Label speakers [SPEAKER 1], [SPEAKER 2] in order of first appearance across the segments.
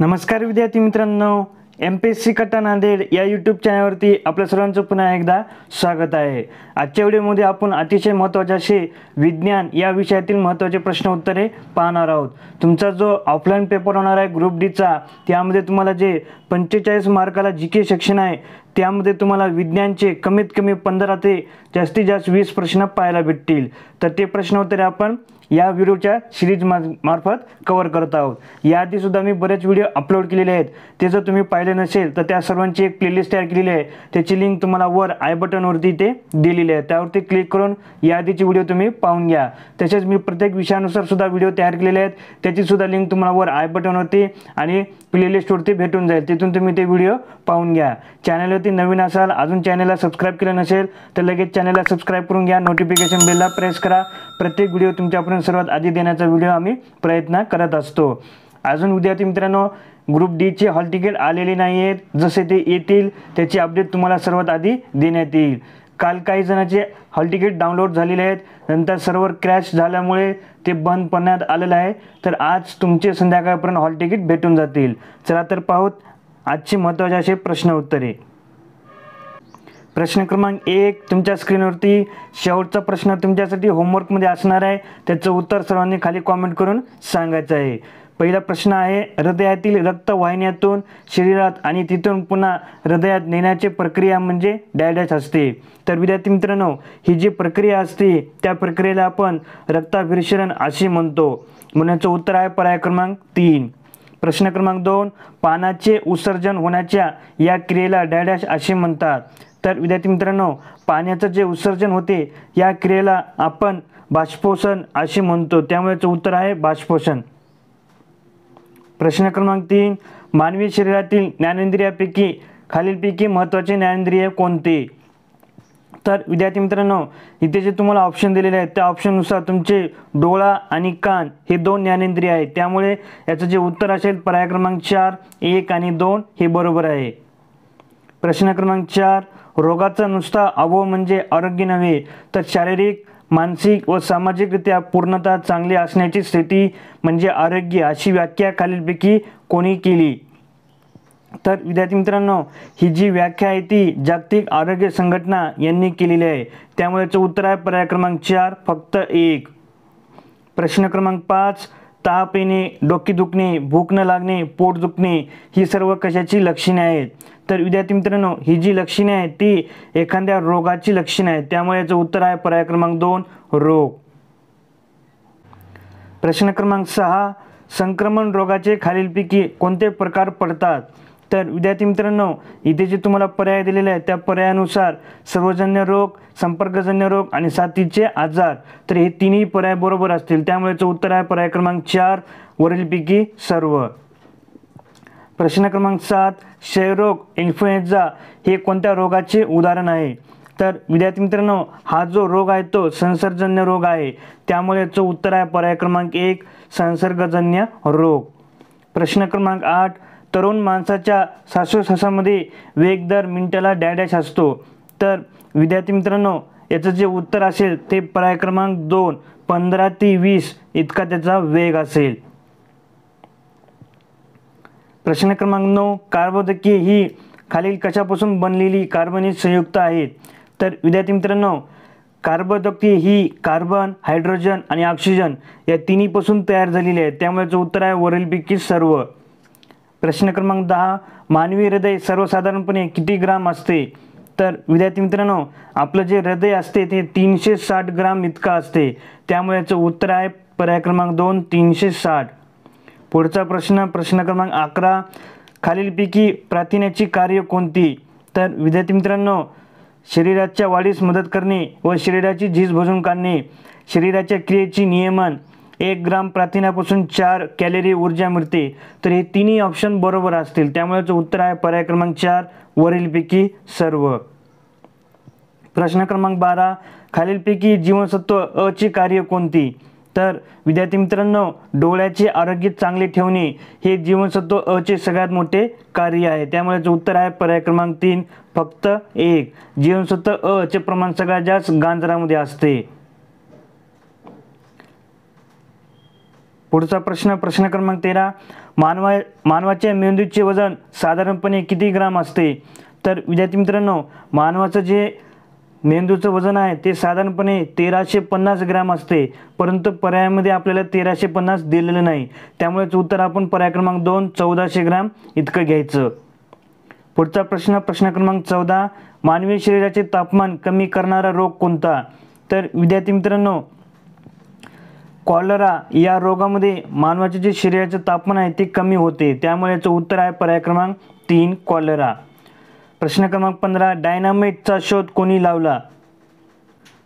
[SPEAKER 1] नमस्कार विद्यार्थी मित्रांनो एम पी एस सी कटा नांदेड या यूट्यूब चॅनलवरती आपल्या सर्वांचं पुन्हा एकदा स्वागत आहे आजच्या व्हिडिओमध्ये आपण अतिशय महत्त्वाचे असे विज्ञान या विषयातील महत्त्वाचे प्रश्न उत्तरे पाहणार आहोत तुमचा जो ऑफलाईन पेपर होणार आहे ग्रुप डीचा त्यामध्ये तुम्हाला जे पंचेचाळीस मार्काला जी के सेक्शन आहे त्यामध्ये तुम्हाला विज्ञानचे कमीत कमी पंधरा ते जास्तीत जास्त वीस प्रश्न पाहायला भेटतील तर ते प्रश्न प्रश्नोत्तरे आपण या व्हिडिओच्या सिरीज मा मार्फत कवर करत आहोत याआधीसुद्धा मी बरेच व्हिडिओ अपलोड केलेले आहेत ते जर तुम्ही पाहिले नसेल तर त्या सर्वांची एक प्लेलिस्ट तयार केलेली आहे त्याची लिंक तुम्हाला वर आय बटनवरती ते दिलेली आहे त्यावरती क्लिक करून याआधीचे व्हिडिओ तुम्ही पाहून घ्या तसेच मी प्रत्येक विषयानुसार सुद्धा व्हिडिओ तयार केलेले आहेत त्याचीसुद्धा लिंक तुम्हाला वर आय बटनवरती आणि प्लेलिस्टवरती भेटून जाईल तिथून तुम्ही ते व्हिडिओ पाहून घ्या चॅनलवरती नवीन असाल अजून चॅनलला सबस्क्राईब केलं नसेल तर लगेच चॅनलला सबस्क्राईब करून घ्या नोटिफिकेशन बेलला प्रेस करा प्रत्येक व्हिडिओ तुमच्यापर्यंत सर्वात आधी देण्याचा व्हिडिओ आम्ही प्रयत्न करत असतो अजून विद्यार्थी मित्रांनो ग्रुप डीचे हॉल तिकीट आलेले नाही आहेत जसे ते येतील त्याची अपडेट तुम्हाला सर्वात आधी देण्यात येईल काल काही जणांचे हॉल तिकीट डाउनलोड झालेले आहेत नंतर सर्व्हर क्रॅश झाल्यामुळे ते बंद पडण्यात आलेलं आहे तर आज तुमचे संध्याकाळपर्यंत हॉल तिकीट भेटून जातील चला तर पाहूत आजचे महत्त्वाचे असे प्रश्न उत्तरे प्रश्न क्रमांक एक तुमच्या स्क्रीनवरती शेवटचा प्रश्न तुमच्यासाठी होमवर्कमध्ये असणार आहे त्याचं उत्तर सर्वांनी खाली कॉमेंट करून सांगायचं आहे पहिला प्रश्न आहे हृदयातील रक्तवाहिन्यातून शरीरात आणि तिथून पुन्हा हृदयात नेण्याची प्रक्रिया म्हणजे डायडॅश असते तर विद्यार्थी मित्रांनो ही जी प्रक्रिया असते त्या प्रक्रियेला आपण रक्ताभिसरण असे म्हणतो म्हणण्याचं उत्तर आहे पर्याय क्रमांक तीन प्रश्न क्रमांक दोन पानाचे उत्सर्जन होण्याच्या या क्रियेला डॅडॅश असे म्हणतात तर विद्यार्थी मित्रांनो पाण्याचं जे उत्सर्जन होते या क्रियेला आपण बाष्पोषण असे म्हणतो त्यामुळेच उत्तर आहे बाष्पोषण प्रश्न क्रमांक तीन मानवी शरीरातील ज्ञानेंद्रियापैकी खालीलपैकी महत्त्वाचे ज्ञानेंद्रिय कोणते तर विद्यार्थी मित्रांनो इथे जे तुम्हाला ऑप्शन दिलेले आहेत त्या ऑप्शननुसार तुमचे डोळा आणि कान हे दोन ज्ञानेंद्रिय आहेत त्यामुळे याचं जे उत्तर असेल पर्याय क्रमांक चार एक आणि दोन हे बरोबर आहे प्रश्न क्रमांक चार रोगाचा नुसता अभाव म्हणजे आरोग्य नव्हे तर शारीरिक मानसिक व सामाजिकरित्या पूर्णतः चांगली असण्याची स्थिती म्हणजे आरोग्य अशी व्याख्या खालीलपैकी कोणी केली तर विद्यार्थी मित्रांनो ही जी व्याख्या आहे ती जागतिक आरोग्य संघटना यांनी केलेली आहे त्यामुळे याचं उत्तर आहे पर्याय क्रमांक चार फक्त एक प्रश्न क्रमांक पाच ताप येणे डोके दुखणे भूक न लागणे पोट दुखणे ही सर्व कशाची लक्षणे आहेत तर विद्यार्थी मित्रांनो ही जी लक्षणे आहेत ती एखाद्या रोगाची लक्षणे आहेत त्यामुळे याचं उत्तर आहे पर्याय क्रमांक दोन रोग प्रश्न क्रमांक सहा संक्रमण रोगाचे खालीलपैकी कोणते प्रकार पडतात तर विद्यार्थी मित्रांनो इथे जे तुम्हाला पर्याय दिलेले आहेत त्या पर्यायानुसार सर्वजन्य रोग संपर्कजन्य रोग आणि साथीचे आजार तर हे तिन्ही पर्याय बरोबर असतील त्यामुळेचं उत्तर आहे पर्याय क्रमांक चार वरीलपैकी सर्व प्रश्न क्रमांक सात क्षयरोग इन्फ्लुएन्झा हे कोणत्या रोगाचे उदाहरण आहे तर विद्यार्थी मित्रांनो हा जो रोग आहे तो संसर्गजन्य रोग आहे त्यामुळे याचं उत्तर आहे पर्याय क्रमांक एक संसर्गजन्य रोग प्रश्न क्रमांक आठ तरुण माणसाच्या श्वासोश्वासामध्ये वेग दर मिनटाला डॅडॅश असतो तर विद्यार्थी मित्रांनो याचं जे उत्तर असेल ते पर्याय क्रमांक दोन पंधरा ते वीस इतका त्याचा वेग असेल प्रश्न क्रमांक नऊ कार्बोदके ही खालील कशापासून बनलेली कार्बनी संयुक्त आहेत तर विद्यार्थी मित्रांनो कार्बोदके ही कार्बन हायड्रोजन आणि ऑक्सिजन या तिन्हीपासून तयार झालेली आहेत जो उत्तर आहे वरीलपैकी सर्व प्रश्न क्रमांक दहा मानवी हृदय सर्वसाधारणपणे किती ग्राम असते तर विद्यार्थी मित्रांनो आपलं जे हृदय असते ते तीनशे साठ ग्राम इतकं असते त्यामुळे याचं उत्तर आहे पर्याय क्रमांक दोन तीनशे साठ पुढचा प्रश्न प्रश्न क्रमांक अकरा खालीलपैकी प्रार्थिनेची कार्य कोणती तर विद्यार्थी मित्रांनो शरीराच्या वाढीस मदत करणे व शरीराची झीज भजून काढणे शरीराच्या क्रियेची नियमन एक ग्राम प्रथिनापासून चार कॅलरी ऊर्जा मिळते तर हे तिन्ही ऑप्शन बरोबर असतील त्यामुळेच उत्तर आहे पर्याय क्रमांक चार वरीलपैकी सर्व प्रश्न क्रमांक बारा खालीलपैकी जीवनसत्व ची कार्य कोणती तर विद्यार्थी मित्रांनो डोळ्याचे आरोग्य चांगले ठेवणे हे जीवनसत्व चे सगळ्यात मोठे कार्य आहे त्यामुळेच उत्तर आहे पर्याय क्रमांक तीन फक्त एक जीवनसत्व अ चे प्रमाण सगळ्यात जास्त गांजरामध्ये असते पुढचा प्रश्न प्रश्न क्रमांक तेरा मानवा मानवाच्या मेंदूचे वजन साधारणपणे किती ग्राम असते तर विद्यार्थी मित्रांनो मानवाचं जे मेंदूचं वजन आहे ते साधारणपणे तेराशे पन्नास ग्राम असते परंतु पर्यायामध्ये आपल्याला तेराशे पन्नास दिलेलं नाही त्यामुळेच उत्तर आपण पर्याय क्रमांक दोन चौदाशे ग्राम इतकं घ्यायचं पुढचा प्रश्न प्रश्न क्रमांक चौदा मानवी शरीराचे तापमान कमी करणारा रोग कोणता तर विद्यार्थी मित्रांनो कॉलरा या रोगामध्ये मानवाचे जे शरीराचे तापमान आहे ते कमी होते त्यामुळे याचं उत्तर आहे पर्याय क्रमांक तीन कॉलरा प्रश्न क्रमांक पंधरा डायनामाइटचा शोध कोणी लावला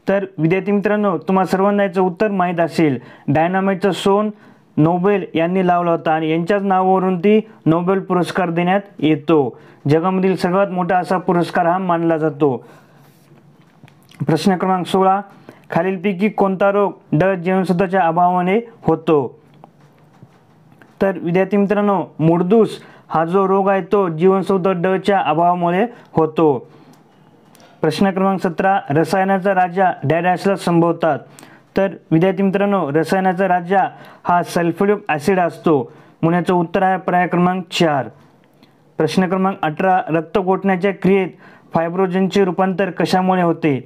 [SPEAKER 1] तर विद्यार्थी मित्रांनो तुम्हाला सर्वांना याचं उत्तर माहीत असेल डायनामाइटचा सोन नोबेल यांनी लावला होता आणि यांच्याच नावावरून ती नोबेल पुरस्कार देण्यात येतो जगामधील सर्वात मोठा असा पुरस्कार हा मानला जातो प्रश्न क्रमांक सोळा खालीलपैकी कोणता रोग ड जीवनसत्वाच्या अभावाने होतो तर विद्यार्थी मित्रांनो मुडदूस हा जो रोग आहे तो जीवनसत्व ड च्या अभावामुळे होतो प्रश्न क्रमांक सतरा रसायनाचा राजा डॅडॅशला संभवतात तर विद्यार्थी मित्रांनो रसायनाचा राजा हा सल्फ्युरिक ॲसिड असतो मुण्याचं उत्तर आहे पर्याय क्रमांक चार प्रश्न क्रमांक अठरा रक्त गोठण्याच्या क्रियेत फायब्रोजनचे रूपांतर कशामुळे होते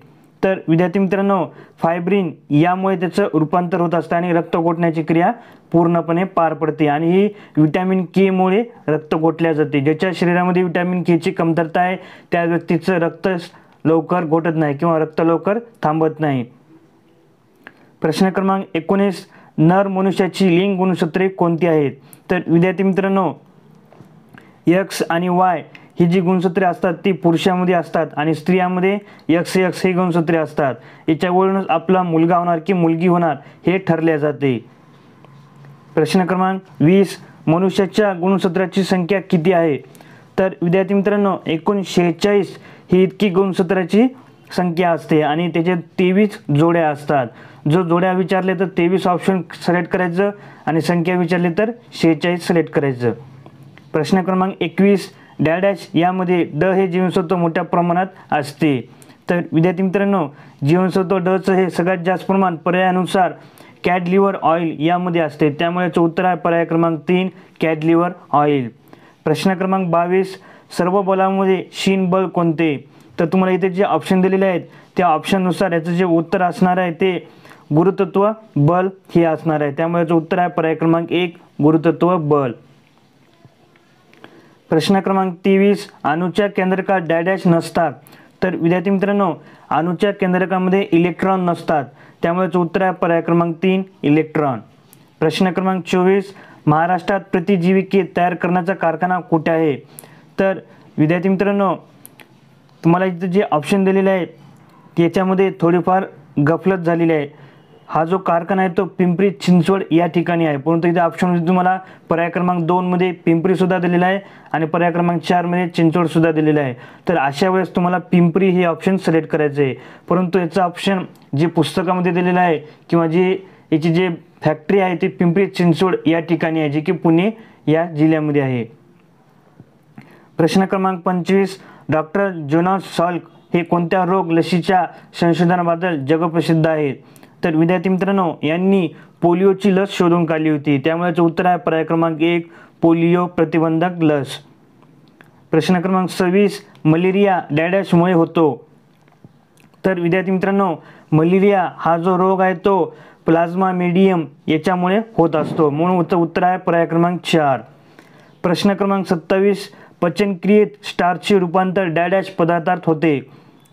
[SPEAKER 1] तर विद्यार्थी मित्रांनो फायब्रिन यामुळे त्याचं रूपांतर होत असतं आणि रक्त गोठण्याची क्रिया पूर्णपणे पार पडते आणि ही विटॅमिन केमुळे रक्त गोठल्या जाते ज्याच्या शरीरामध्ये विटॅमिन केची कमतरता आहे त्या व्यक्तीचं रक्त लवकर गोठत नाही किंवा रक्त लवकर थांबत नाही प्रश्न क्रमांक एकोणीस नर मनुष्याची लिंग गुणसूत्रे कोणती आहेत तर विद्यार्थी मित्रांनो एक्स आणि वाय ही जी गुणसूत्रे असतात ती पुरुषामध्ये असतात आणि स्त्रियामध्ये यक्ष यक्ष ही गुणसूत्रे असतात याच्यावरूनच आपला मुलगा होणार की मुलगी होणार हे ठरले जाते प्रश्न क्रमांक वीस मनुष्याच्या गुणसूत्राची संख्या किती आहे तर विद्यार्थी मित्रांनो एकूण शेहेचाळीस ही इतकी गुणसूत्राची संख्या असते आणि त्याचे तेवीस जोड्या असतात जो जोड्या विचारले तर तेवीस ऑप्शन सिलेक्ट करायचं आणि संख्या विचारली तर शेहेचाळीस सिलेक्ट करायचं प्रश्न क्रमांक एकवीस डॅडॅश यामध्ये ड हे जीवनसत्व मोठ्या प्रमाणात असते तर विद्यार्थी मित्रांनो जीवनसत्व डचं हे सगळ्यात जास्त प्रमाण पर्यायानुसार कॅड लिव्हर ऑइल यामध्ये असते त्यामुळे याचं उत्तर आहे पर्याय क्रमांक तीन कॅड लिव्हर ऑइल प्रश्न क्रमांक बावीस सर्व बलामध्ये शीन बल कोणते तर तुम्हाला इथे जे ऑप्शन दिलेले आहेत त्या ऑप्शननुसार याचं जे उत्तर असणार आहे ते गुरुतत्व बल हे असणार आहे त्यामुळे याचं उत्तर आहे पर्याय क्रमांक एक गुरुतत्व बल प्रश्न क्रमांक तेवीस अणुच्या केंद्रकात डायडॅश नसतात तर विद्यार्थी मित्रांनो अणुच्या केंद्रकामध्ये इलेक्ट्रॉन नसतात त्यामुळेच उत्तर आहे पर्याय क्रमांक तीन इलेक्ट्रॉन प्रश्न क्रमांक चोवीस महाराष्ट्रात प्रतिजीविके तयार करण्याचा कारखाना कुठे आहे तर विद्यार्थी मित्रांनो तुम्हाला इथं जे ऑप्शन दिलेलं आहे त्याच्यामध्ये थोडीफार गफलत झालेली आहे हा जो कारखाना आहे तो पिंपरी चिंचवड या ठिकाणी आहे परंतु इथे ऑप्शनमध्ये तुम्हाला पर्याय क्रमांक दोनमध्ये सुद्धा दिलेला आहे आणि पर्याय क्रमांक चारमध्ये सुद्धा दिलेला आहे तर अशा वेळेस तुम्हाला पिंपरी हे ऑप्शन सिलेक्ट करायचं आहे परंतु याचा ऑप्शन जे पुस्तकामध्ये दिलेला आहे किंवा जे याची जे फॅक्टरी आहे ती पिंपरी चिंचवड या ठिकाणी आहे जे की पुणे या जिल्ह्यामध्ये आहे प्रश्न क्रमांक पंचवीस डॉक्टर जोनास सॉल्क हे कोणत्या रोग लसीच्या संशोधनाबद्दल जगप्रसिद्ध आहेत तर विद्यार्थी मित्रांनो यांनी पोलिओची लस शोधून काढली होती त्यामुळेच उत्तर आहे पर्याय क्रमांक एक पोलिओ प्रतिबंधक लस प्रश्न क्रमांक सव्वीस मलेरिया डॅडॅशमुळे होतो तर विद्यार्थी मित्रांनो मलेरिया हा जो रोग आहे तो प्लाझ्मा मीडियम याच्यामुळे होत असतो म्हणून उत्तर उत्तर आहे पर्याय क्रमांक चार प्रश्न क्रमांक सत्तावीस पचनक्रियेत स्टार्चचे रूपांतर डॅडॅश पदार्थात होते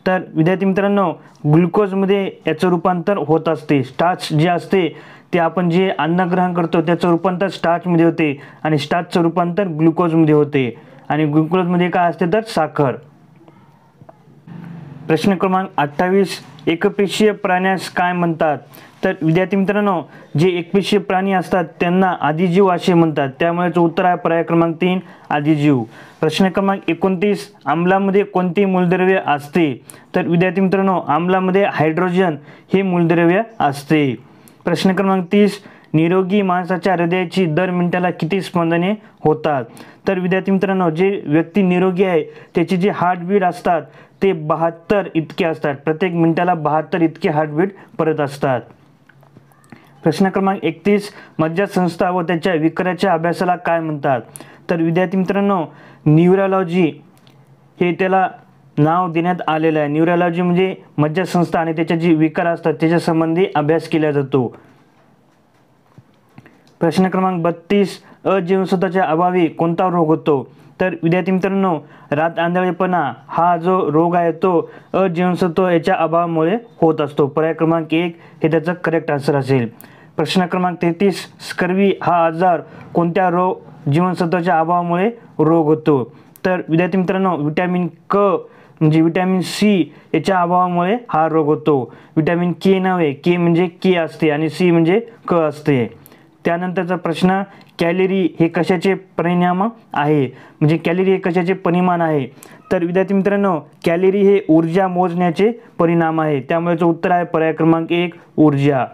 [SPEAKER 1] तर विद्यार्थी मित्रांनो ग्लुकोजमध्ये याचं रूपांतर होत असते स्टार्च जे असते ते आपण जे अन्नग्रहण करतो त्याचं रूपांतर स्टार्चमध्ये होते आणि स्टार्चचं रूपांतर ग्लुकोजमध्ये होते आणि ग्लुकोजमध्ये काय असते तर साखर प्रश्न क्रमांक अठ्ठावीस एकपेशीय प्राण्यास काय म्हणतात तर विद्यार्थी मित्रांनो जे एकपेशीय प्राणी असतात त्यांना आदिजीव असे म्हणतात त्यामुळेच उत्तर आहे पर्याय क्रमांक तीन आदिजीव प्रश्न क्रमांक एकोणतीस आमलामध्ये कोणती मूलद्रव्य असते तर विद्यार्थी मित्रांनो आंबलामध्ये हायड्रोजन हे मूलद्रव्य असते प्रश्न क्रमांक तीस निरोगी माणसाच्या हृदयाची दर मिनिटाला किती स्पंदने होतात तर विद्यार्थी मित्रांनो जे व्यक्ती निरोगी आहे त्याचे जे हार्टबीट असतात ते बहात्तर इतके असतात प्रत्येक मिनिटाला बहात्तर इतके हार्टबीट परत असतात प्रश्न क्रमांक एकतीस संस्था व त्याच्या विकाराच्या अभ्यासाला काय म्हणतात तर विद्यार्थी मित्रांनो न्यूरोलॉजी हे त्याला नाव देण्यात आलेलं आहे न्यूरोलॉजी म्हणजे संस्था आणि त्याच्या जी विकार असतात त्याच्या संबंधी अभ्यास केला जातो प्रश्न क्रमांक बत्तीस अजीवनसत्वाच्या अभावी कोणता रोग होतो तर विद्यार्थी मित्रांनो रात आंधळेपणा हा जो रोग आहे तो अजीवनसत्व याच्या अभावामुळे होत असतो पर्याय क्रमांक एक हे त्याचं करेक्ट आन्सर असेल प्रश्न क्रमांक तेहतीस स्कर्वी हा आजार कोणत्या रोग जीवनसत्वाच्या अभावामुळे रोग होतो तर विद्यार्थी मित्रांनो विटॅमिन क म्हणजे विटॅमिन सी याच्या अभावामुळे हा रोग होतो विटॅमिन के नव्हे के म्हणजे के असते आणि सी म्हणजे क असते त्यानंतरचा प्रश्न कॅलरी हे कशाचे परिणाम आहे म्हणजे कॅलरी हे कशाचे परिमाण आहे तर विद्यार्थी मित्रांनो कॅलरी हे ऊर्जा मोजण्याचे परिणाम आहे त्यामुळेचं उत्तर आहे पर्याय क्रमांक एक ऊर्जा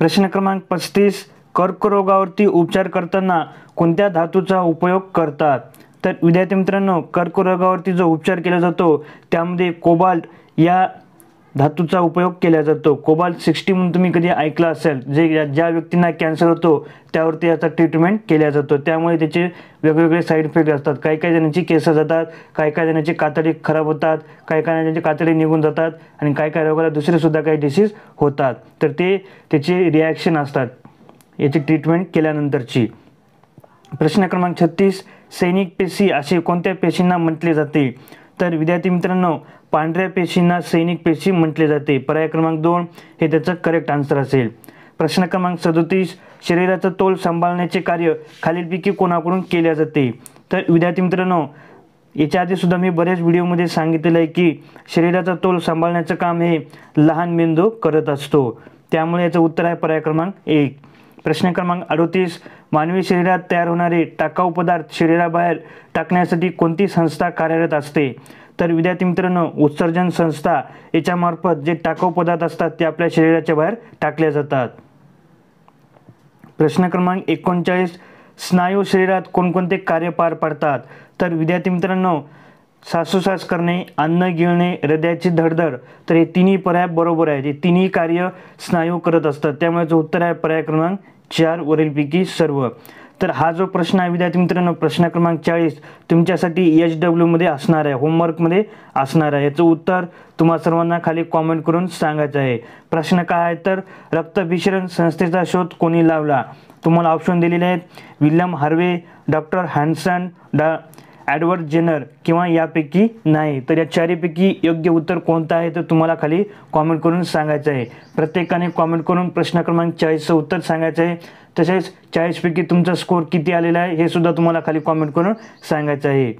[SPEAKER 1] प्रश्न क्रमांक पस्तीस कर्करोगावरती उपचार करताना कोणत्या धातूचा उपयोग करतात तर विद्यार्थी मित्रांनो कर्करोगावरती जो उपचार केला जातो त्यामध्ये कोबाल्ट या धातूचा उपयोग केला जातो कोबाल्ट सिक्स्टी म्हणून तुम्ही कधी ऐकलं असेल जे ज्या व्यक्तींना कॅन्सर होतो त्यावरती याचा ट्रीटमेंट केला जातो त्यामुळे त्याचे वेगवेगळे साईड इफेक्ट असतात काही काही जणांची केस जातात काही काही जणांची कातडी खराब होतात काही काही जणांची कातडी निघून जातात आणि काही काही रोगाला दुसरेसुद्धा काही डिसीज होतात तर ते त्याचे रिॲक्शन असतात याची ट्रीटमेंट केल्यानंतरची प्रश्न क्रमांक छत्तीस सैनिक पेशी असे कोणत्या पेशींना म्हटले जाते तर विद्यार्थी मित्रांनो पांढऱ्या पेशींना सैनिक पेशी म्हटले जाते पर्याय क्रमांक दोन हे त्याचं करेक्ट आन्सर असेल प्रश्न क्रमांक सदोतीस शरीराचा तोल सांभाळण्याचे कार्य खालीलपैकी कोणाकडून केले जाते तर विद्यार्थी मित्रांनो याच्या आधी सुद्धा मी बऱ्याच व्हिडिओमध्ये सांगितलेलं आहे की शरीराचा तोल सांभाळण्याचं काम हे लहान मेंदू करत असतो त्यामुळे याचं उत्तर आहे पर्याय क्रमांक एक प्रश्न क्रमांक अडोतीस मानवी शरीरात तयार होणारे टाकाऊ पदार्थ शरीराबाहेर टाकण्यासाठी कोणती संस्था कार्यरत असते तर विद्यार्थी मित्रांनो उत्सर्जन संस्था मार्फत जे टाकाऊ पदार्थ असतात ते आपल्या शरीराच्या बाहेर टाकले जातात प्रश्न क्रमांक एकोणचाळीस स्नायू शरीरात कोणकोणते कार्य पार पाडतात तर विद्यार्थी मित्रांनो सासोसास करणे अन्न गिळणे हृदयाची धडधड तर हे तिन्ही पर्याय बरोबर आहेत हे तिन्ही कार्य स्नायू करत असतात त्यामुळेच उत्तर आहे पर्याय क्रमांक चार वरीलपैकी सर्व तर हा जो प्रश्न आहे विद्यार्थी मित्रांनो प्रश्न क्रमांक चाळीस तुमच्यासाठी एच डब्ल्यूमध्ये असणार आहे होमवर्कमध्ये असणार आहे याचं उत्तर तुम्हा सर्वांना खाली कॉमेंट करून सांगायचं आहे प्रश्न काय आहे तर रक्तभिसरण संस्थेचा शोध कोणी लावला तुम्हाला ऑप्शन दिलेले आहेत विल्यम हार्वे डॉक्टर हॅन्सन डा ॲडवर्ड जेनर किंवा यापैकी नाही तर या चारीपैकी योग्य उत्तर कोणतं आहे तर तुम्हाला खाली कॉमेंट करून सांगायचं आहे प्रत्येकाने कॉमेंट करून प्रश्न क्रमांक चाळीसचं उत्तर सांगायचं आहे तसेच चाळीसपैकी तुमचा स्कोअर किती आलेला आहे हे सुद्धा तुम्हाला खाली कॉमेंट करून सांगायचं आहे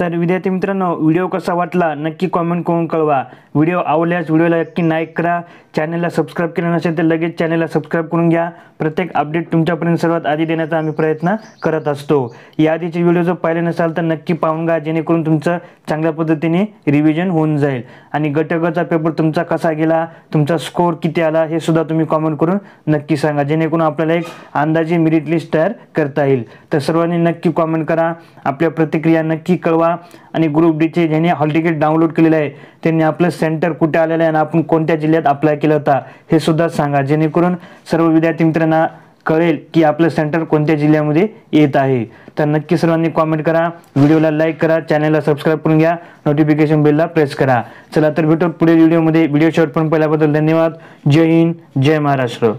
[SPEAKER 1] तर विद्यार्थी मित्रांनो व्हिडिओ कसा वाटला नक्की कॉमेंट करून कळवा व्हिडिओ आवडल्यास व्हिडिओला नक्की लाईक करा चॅनलला सबस्क्राईब केलं नसेल तर लगेच चॅनलला सबस्क्राईब करून घ्या प्रत्येक अपडेट तुमच्यापर्यंत सर्वात आधी देण्याचा आम्ही प्रयत्न करत असतो याआधीचे व्हिडिओ जर पाहिले नसाल तर नक्की पाहून घ्या जेणेकरून तुमचं चांगल्या पद्धतीने रिव्हिजन होऊन जाईल आणि गटगचा पेपर तुमचा कसा गेला तुमचा स्कोअर किती आला हे सुद्धा तुम्ही कॉमेंट करून नक्की सांगा जेणेकरून आपल्याला एक अंदाजे मेरिट लिस्ट तयार करता येईल तर सर्वांनी नक्की कॉमेंट करा आपल्या प्रतिक्रिया नक्की कळवा आणि ग्रुप डीचे ज्यांनी हॉल तिकीट डाउनलोड केलेलं आहे त्यांनी आपलं सेंटर कुठे आलेलं आहे आणि आपण कोणत्या जिल्ह्यात अप्लाय केला होता हे सुद्धा सांगा जेणेकरून सर्व विद्यार्थी मित्रांना कळेल की आपलं सेंटर कोणत्या जिल्ह्यामध्ये येत आहे तर नक्की सर्वांनी कॉमेंट करा व्हिडिओला लाईक करा चॅनलला सबस्क्राईब करून घ्या नोटिफिकेशन बेलला प्रेस करा चला तर भेटू पुढील व्हिडिओमध्ये व्हिडिओ शॉर्ट पण पहिल्याबद्दल धन्यवाद जय हिंद जय महाराष्ट्र